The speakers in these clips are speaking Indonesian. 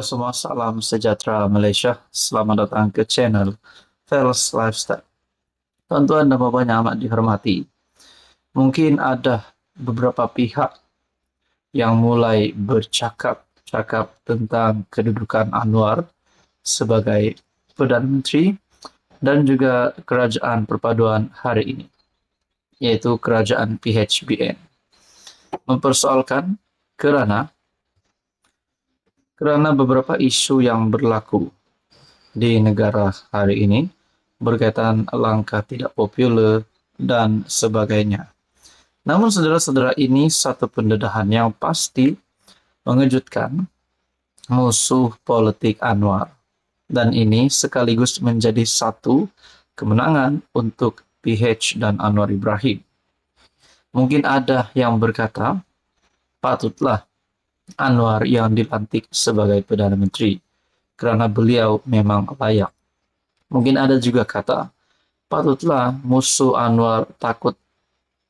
Halo semua, salam sejahtera Malaysia. Selamat datang ke channel Fels Lifestyle. Tuan-tuan dan bapak yang amat dihormati, mungkin ada beberapa pihak yang mulai bercakap-cakap tentang kedudukan Anwar sebagai Perdana Menteri dan juga kerajaan perpaduan hari ini, yaitu kerajaan PHBN. Mempersoalkan kerana karena beberapa isu yang berlaku di negara hari ini berkaitan langkah tidak populer dan sebagainya. Namun saudara-saudara ini satu pendedahan yang pasti mengejutkan musuh politik Anwar. Dan ini sekaligus menjadi satu kemenangan untuk PH dan Anwar Ibrahim. Mungkin ada yang berkata, patutlah Anwar yang dilantik sebagai Perdana Menteri, karena beliau memang layak. Mungkin ada juga kata, patutlah musuh Anwar takut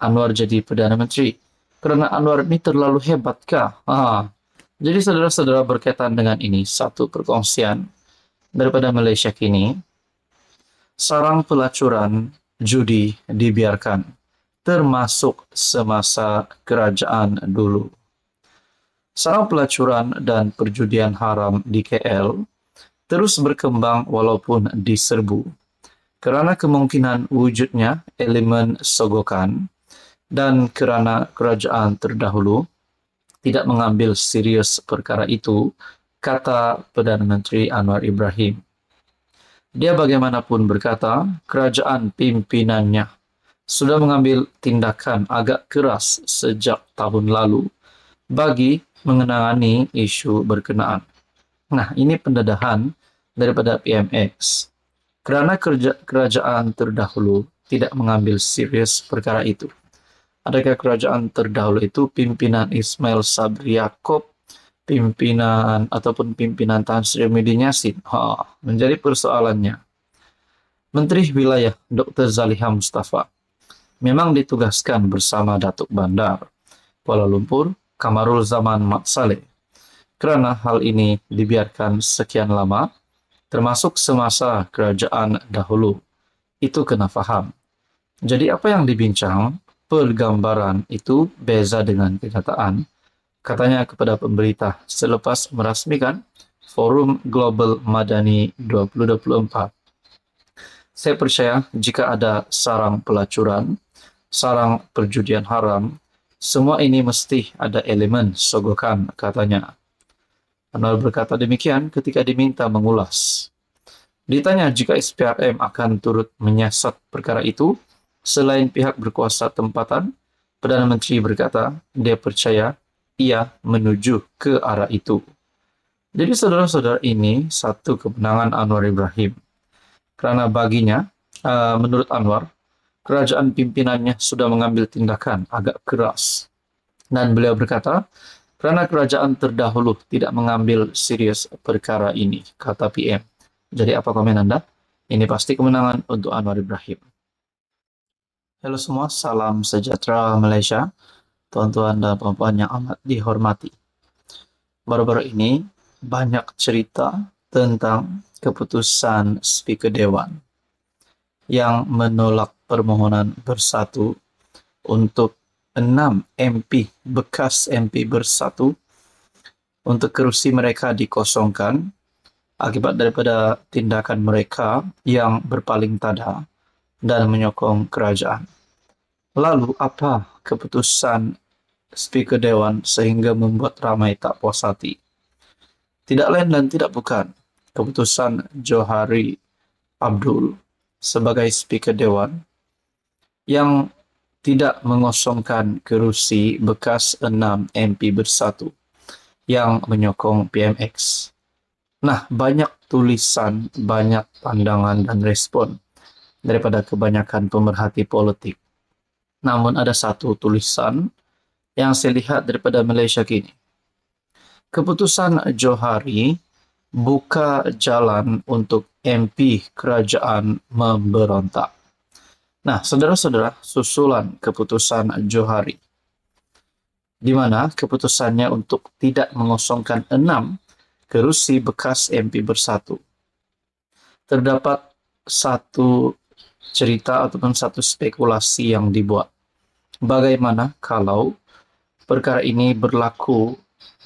Anwar jadi Perdana Menteri, karena Anwar ini terlalu hebat Ah. Jadi saudara-saudara berkaitan dengan ini, satu perkongsian daripada Malaysia kini, sarang pelacuran judi dibiarkan, termasuk semasa kerajaan dulu. sarang pelacuran dan perjudian haram di KL terus berkembang walaupun diserbu kerana kemungkinan wujudnya elemen sogokan dan kerana kerajaan terdahulu tidak mengambil serius perkara itu, kata Perdana Menteri Anwar Ibrahim. Dia bagaimanapun berkata, kerajaan pimpinannya sudah mengambil tindakan agak keras sejak tahun lalu bagi mengenai isu berkenaan. Nah, ini pendadahan daripada PMX. Karena kerja, kerajaan terdahulu tidak mengambil serius perkara itu. Adakah kerajaan terdahulu itu pimpinan Ismail Sabri Yaakob, pimpinan ataupun pimpinan Tan Sri Muhyiddin Yassin? Ha, menjadi persoalannya. Menteri Wilayah Dr. Zaliha Mustafa memang ditugaskan bersama Datuk Bandar Kuala Lumpur Kamarul Zaman Mak Saleh. Karena hal ini dibiarkan sekian lama, termasuk semasa kerajaan dahulu. Itu kena faham. Jadi apa yang dibincang, pergambaran itu beza dengan kenyataan. Katanya kepada pemberita selepas merasmikan Forum Global Madani 2024. Saya percaya jika ada sarang pelacuran, sarang perjudian haram, semua ini mesti ada elemen sogokan, katanya. Anwar berkata demikian ketika diminta mengulas. Ditanya jika SPRM akan turut menyiasat perkara itu, selain pihak berkuasa tempatan, Perdana Menteri berkata dia percaya ia menuju ke arah itu. Jadi saudara-saudara ini satu kebenangan Anwar Ibrahim. Karena baginya, uh, menurut Anwar, kerajaan pimpinannya sudah mengambil tindakan agak keras. Dan beliau berkata, karena kerajaan terdahulu tidak mengambil serius perkara ini, kata PM. Jadi apa komen Anda? Ini pasti kemenangan untuk Anwar Ibrahim. Halo semua, salam sejahtera Malaysia. Tuan-tuan dan puan-puan yang amat dihormati. Baru-baru ini banyak cerita tentang keputusan Speaker Dewan yang menolak permohonan bersatu untuk 6 MP, bekas MP bersatu untuk kerusi mereka dikosongkan akibat daripada tindakan mereka yang berpaling tada dan menyokong kerajaan. Lalu apa keputusan Speaker Dewan sehingga membuat ramai tak puas hati? Tidak lain dan tidak bukan keputusan Johari Abdul sebagai Speaker Dewan yang tidak mengosongkan kerusi bekas 6 MP bersatu yang menyokong PMX. Nah, banyak tulisan, banyak pandangan dan respon daripada kebanyakan pemerhati politik. Namun ada satu tulisan yang saya lihat daripada Malaysia kini. Keputusan Johari buka jalan untuk MP kerajaan memberontak. Nah, saudara-saudara, susulan keputusan Johari, di mana keputusannya untuk tidak mengosongkan enam kerusi bekas MP bersatu. Terdapat satu cerita ataupun satu spekulasi yang dibuat. Bagaimana kalau perkara ini berlaku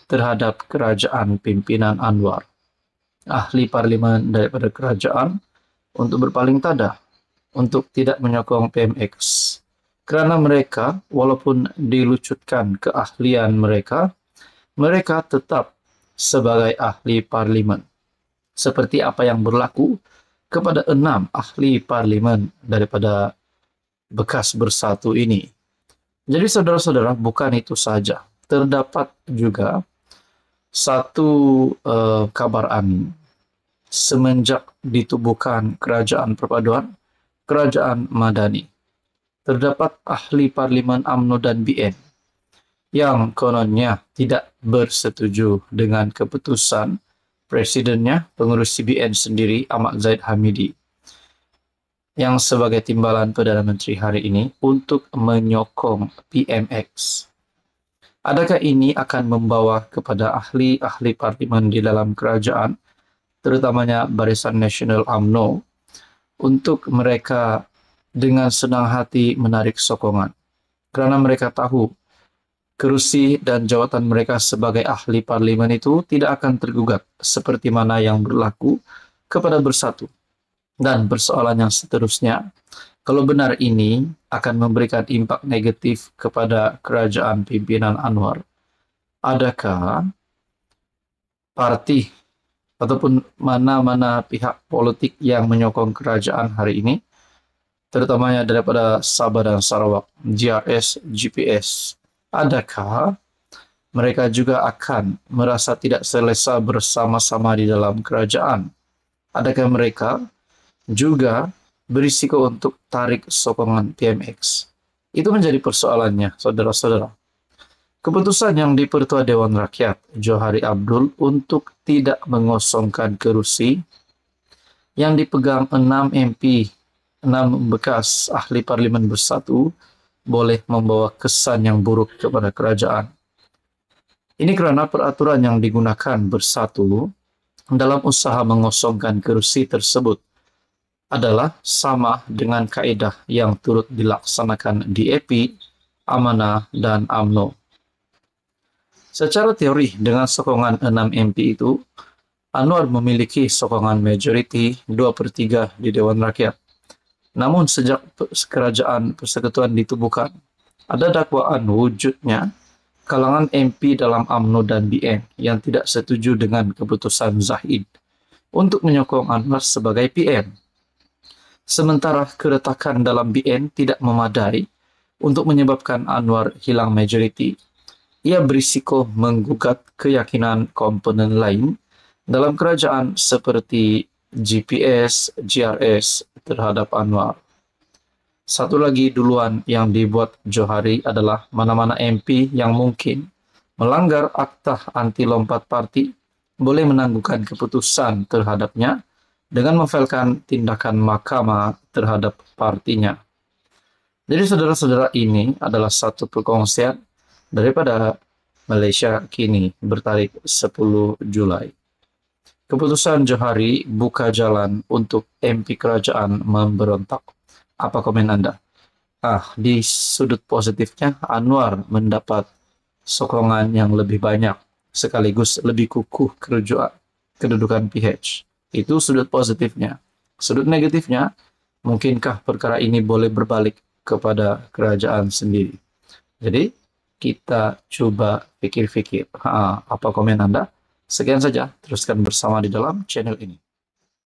terhadap kerajaan pimpinan Anwar, ahli Parlimen daripada kerajaan, untuk berpaling tadah untuk tidak menyokong PMX. Karena mereka, walaupun dilucutkan keahlian mereka, mereka tetap sebagai ahli parlimen. Seperti apa yang berlaku kepada enam ahli parlimen daripada bekas bersatu ini. Jadi saudara-saudara, bukan itu saja. Terdapat juga satu uh, kabar angin semenjak ditubuhkan kerajaan perpaduan kerajaan Madani. Terdapat ahli parlimen AMNO dan BN yang kononnya tidak bersetuju dengan keputusan presidennya pengurusi BN sendiri Ahmad Zaid Hamidi yang sebagai timbalan Perdana Menteri hari ini untuk menyokong PMX. Adakah ini akan membawa kepada ahli-ahli parlimen di dalam kerajaan, terutamanya Barisan Nasional AMNO, untuk mereka dengan senang hati menarik sokongan. Karena mereka tahu kerusi dan jawatan mereka sebagai ahli parlimen itu tidak akan tergugat seperti mana yang berlaku kepada bersatu. Dan persoalan yang seterusnya, kalau benar ini akan memberikan impak negatif kepada kerajaan pimpinan Anwar. Adakah parti ataupun mana-mana pihak politik yang menyokong kerajaan hari ini, terutamanya daripada Sabah dan Sarawak, GRS, GPS. Adakah mereka juga akan merasa tidak selesa bersama-sama di dalam kerajaan? Adakah mereka juga berisiko untuk tarik sokongan PMX? Itu menjadi persoalannya, saudara-saudara. Keputusan yang dipertua Dewan Rakyat Johari Abdul untuk tidak mengosongkan kerusi yang dipegang 6 MP, 6 bekas ahli parlimen bersatu boleh membawa kesan yang buruk kepada kerajaan. Ini kerana peraturan yang digunakan bersatu dalam usaha mengosongkan kerusi tersebut adalah sama dengan kaedah yang turut dilaksanakan di EPI, Amanah, dan AMNO. Secara teori, dengan sokongan 6 MP itu, Anwar memiliki sokongan majority 2 per 3 di Dewan Rakyat. Namun sejak kerajaan persekutuan ditubuhkan, ada dakwaan wujudnya kalangan MP dalam AMNO dan BN yang tidak setuju dengan keputusan Zahid untuk menyokong Anwar sebagai PM. Sementara keretakan dalam BN tidak memadai untuk menyebabkan Anwar hilang majority ia berisiko menggugat keyakinan komponen lain dalam kerajaan seperti GPS, GRS terhadap Anwar. Satu lagi duluan yang dibuat Johari adalah mana-mana MP yang mungkin melanggar akta anti lompat parti boleh menangguhkan keputusan terhadapnya dengan memfailkan tindakan mahkamah terhadap partinya. Jadi saudara-saudara ini adalah satu perkongsian daripada Malaysia kini bertarik 10 Julai. Keputusan Johari buka jalan untuk MP kerajaan memberontak. Apa komen Anda? Ah, di sudut positifnya Anwar mendapat sokongan yang lebih banyak sekaligus lebih kukuh kerujuan kedudukan PH. Itu sudut positifnya. Sudut negatifnya, mungkinkah perkara ini boleh berbalik kepada kerajaan sendiri? Jadi, kita coba pikir-pikir. apa komen Anda? Sekian saja, teruskan bersama di dalam channel ini.